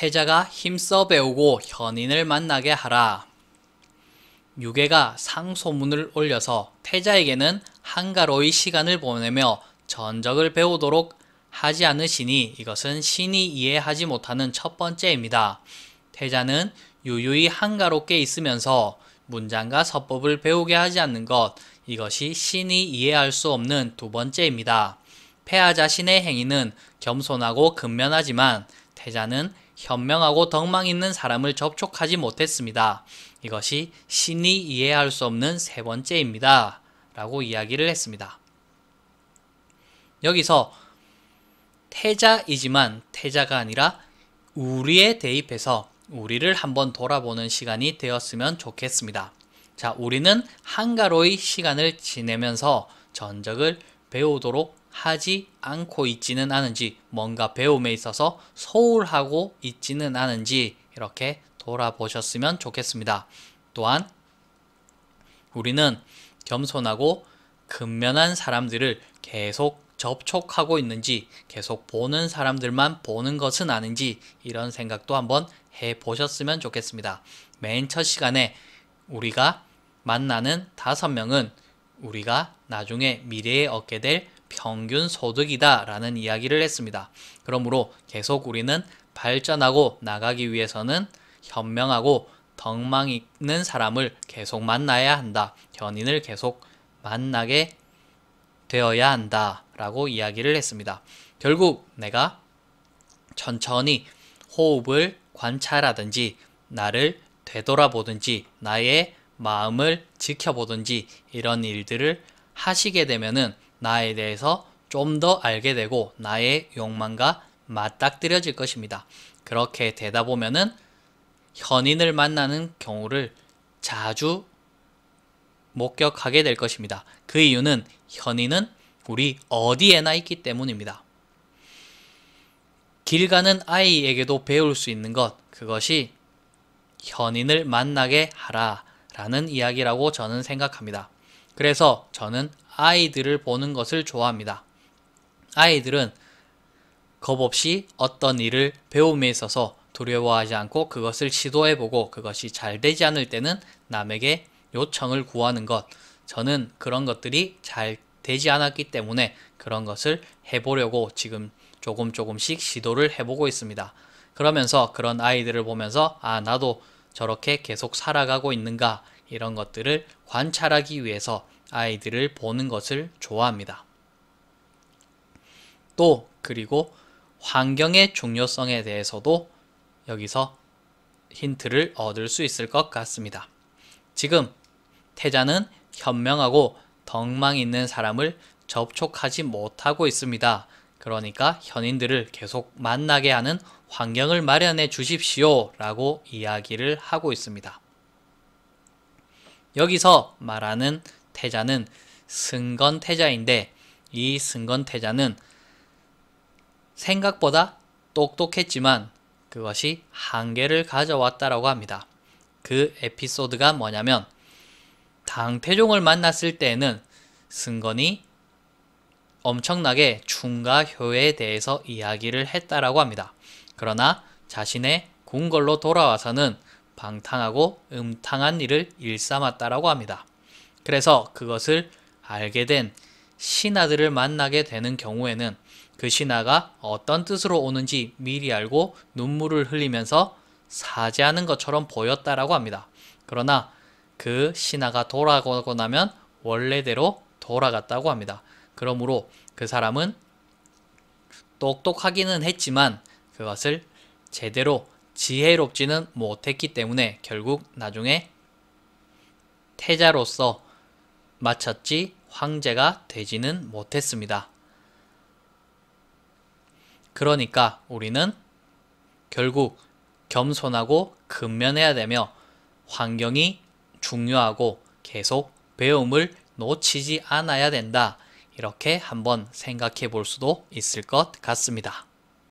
패자가 힘써 배우고 현인을 만나게 하라. 유괴가 상소문을 올려서 태자에게는 한가로이 시간을 보내며 전적을 배우도록 하지 않으시니 이것은 신이 이해하지 못하는 첫 번째입니다. 태자는 유유히 한가롭게 있으면서 문장과 서법을 배우게 하지 않는 것, 이것이 신이 이해할 수 없는 두 번째입니다. 패하 자신의 행위는 겸손하고 근면하지만 태자는 현명하고 덕망 있는 사람을 접촉하지 못했습니다. 이것이 신이 이해할 수 없는 세 번째입니다. 라고 이야기를 했습니다. 여기서 태자이지만 태자가 아니라 우리에 대입해서 우리를 한번 돌아보는 시간이 되었으면 좋겠습니다. 자, 우리는 한가로이 시간을 지내면서 전적을 배우도록 하지 않고 있지는 않은지 뭔가 배움에 있어서 소홀하고 있지는 않은지 이렇게 돌아보셨으면 좋겠습니다. 또한 우리는 겸손하고 근면한 사람들을 계속 접촉하고 있는지 계속 보는 사람들만 보는 것은 아닌지 이런 생각도 한번 해 보셨으면 좋겠습니다. 맨 첫 시간에 우리가 만나는 다섯 명은 우리가 나중에 미래에 얻게 될 평균 소득이다라는 이야기를 했습니다. 그러므로 계속 우리는 발전하고 나가기 위해서는 현명하고 덕망 있는 사람을 계속 만나야 한다. 견인을 계속 만나게 되어야 한다. 라고 이야기를 했습니다. 결국 내가 천천히 호흡을 관찰하든지 나를 되돌아보든지 나의 마음을 지켜보든지 이런 일들을 하시게 되면은 나에 대해서 좀 더 알게 되고 나의 욕망과 맞닥뜨려질 것입니다. 그렇게 되다 보면은 현인을 만나는 경우를 자주 목격하게 될 것입니다. 그 이유는 현인은 우리 어디에나 있기 때문입니다. 길 가는 아이에게도 배울 수 있는 것, 그것이 현인을 만나게 하라 라는 이야기라고 저는 생각합니다. 그래서 저는 아이들을 보는 것을 좋아합니다. 아이들은 겁 없이 어떤 일을 배움에 있어서 두려워하지 않고 그것을 시도해보고 그것이 잘 되지 않을 때는 남에게 요청을 구하는 것. 저는 그런 것들이 잘 되지 않았기 때문에 그런 것을 해보려고 지금 조금 조금씩 시도를 해보고 있습니다. 그러면서 그런 아이들을 보면서 아, 나도 저렇게 계속 살아가고 있는가 이런 것들을 관찰하기 위해서 아이들을 보는 것을 좋아합니다. 또 그리고 환경의 중요성에 대해서도 여기서 힌트를 얻을 수 있을 것 같습니다. 지금 태자는 현명하고 덕망 있는 사람을 접촉하지 못하고 있습니다. 그러니까 현인들을 계속 만나게 하는 환경을 마련해 주십시오 라고 이야기를 하고 있습니다. 여기서 말하는 태자는 승건태자인데 이 승건태자는 생각보다 똑똑했지만 그것이 한계를 가져왔다라고 합니다. 그 에피소드가 뭐냐면 당태종을 만났을 때에는 승건이 엄청나게 충가 효에 대해서 이야기를 했다라고 합니다. 그러나 자신의 궁궐로 돌아와서는 방탕하고 음탕한 일을 일삼았다라고 합니다. 그래서 그것을 알게 된 신하들을 만나게 되는 경우에는 그 신하가 어떤 뜻으로 오는지 미리 알고 눈물을 흘리면서 사죄하는 것처럼 보였다라고 합니다. 그러나 그 신하가 돌아가고 나면 원래대로 돌아갔다고 합니다. 그러므로 그 사람은 똑똑하기는 했지만 그것을 제대로 지혜롭지는 못했기 때문에 결국 나중에 태자로서 마쳤지 황제가 되지는 못했습니다. 그러니까 우리는 결국 겸손하고 근면해야 되며 환경이 중요하고 계속 배움을 놓치지 않아야 된다. 이렇게 한번 생각해 볼 수도 있을 것 같습니다.